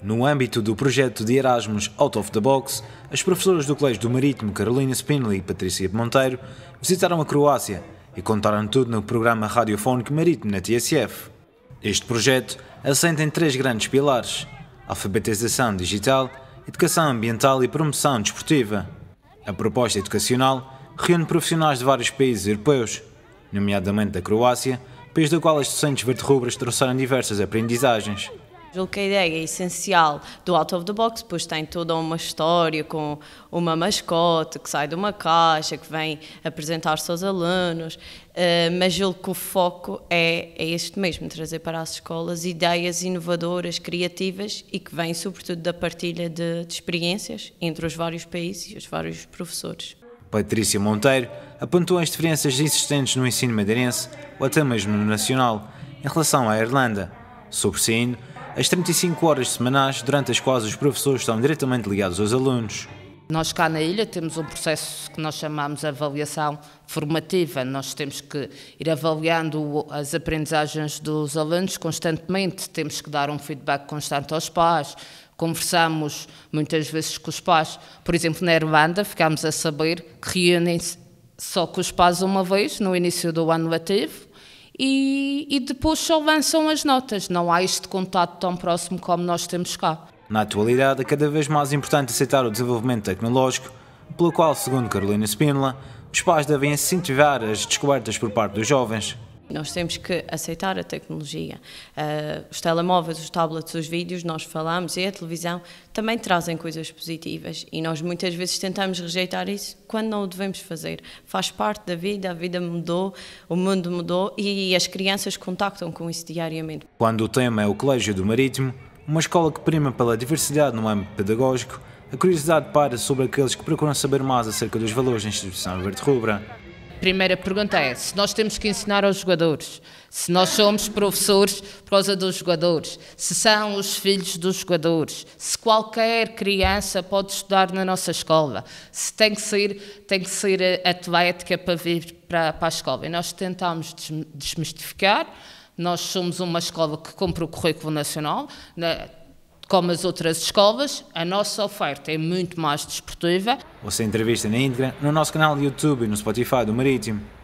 No âmbito do projeto de Erasmus Out of the Box, as professoras do Colégio do Marítimo Carolina Spinley e Patrícia Monteiro visitaram a Croácia e contaram tudo no programa radiofónico Marítimo na TSF. Este projeto assenta em três grandes pilares: alfabetização digital, educação ambiental e promoção desportiva. A proposta educacional reúne profissionais de vários países europeus, nomeadamente da Croácia, país do qual as docentes verde-rubras trouxeram diversas aprendizagens que a ideia é essencial do Out of the Box, pois tem toda uma história com uma mascote que sai de uma caixa, que vem apresentar-se aos alunos, eh, mas julgo que o foco é, é este mesmo, trazer para as escolas ideias inovadoras, criativas e que vêm sobretudo da partilha de, de experiências entre os vários países e os vários professores. Patrícia Monteiro apontou as diferenças existentes no ensino madeirense ou até mesmo no nacional em relação à Irlanda, sobressaindo as 35 horas semanais, durante as quais os professores estão diretamente ligados aos alunos. Nós cá na ilha temos um processo que nós chamamos de avaliação formativa. Nós temos que ir avaliando as aprendizagens dos alunos constantemente, temos que dar um feedback constante aos pais, conversamos muitas vezes com os pais. Por exemplo, na Irlanda ficámos a saber que reúnem-se só com os pais uma vez no início do ano letivo, e, e depois só lançam as notas. Não há este contato tão próximo como nós temos cá. Na atualidade, é cada vez mais importante aceitar o desenvolvimento tecnológico, pelo qual, segundo Carolina Spinola, os pais devem incentivar as descobertas por parte dos jovens. Nós temos que aceitar a tecnologia. Uh, os telemóveis, os tablets, os vídeos, nós falamos, e a televisão também trazem coisas positivas e nós muitas vezes tentamos rejeitar isso quando não o devemos fazer. Faz parte da vida, a vida mudou, o mundo mudou e as crianças contactam com isso diariamente. Quando o tema é o Colégio do Marítimo, uma escola que prima pela diversidade no âmbito pedagógico, a curiosidade para sobre aqueles que procuram saber mais acerca dos valores da instituição Verde Rubra primeira pergunta é: se nós temos que ensinar aos jogadores, se nós somos professores por causa dos jogadores, se são os filhos dos jogadores, se qualquer criança pode estudar na nossa escola, se tem que ser, tem que ser atlética para vir para, para a escola. E nós tentamos desmistificar. Nós somos uma escola que cumpre o currículo nacional, como as outras escolas, a nossa oferta é muito mais desportiva. Ouça entrevista na íntegra no nosso canal de YouTube e no Spotify do Marítimo.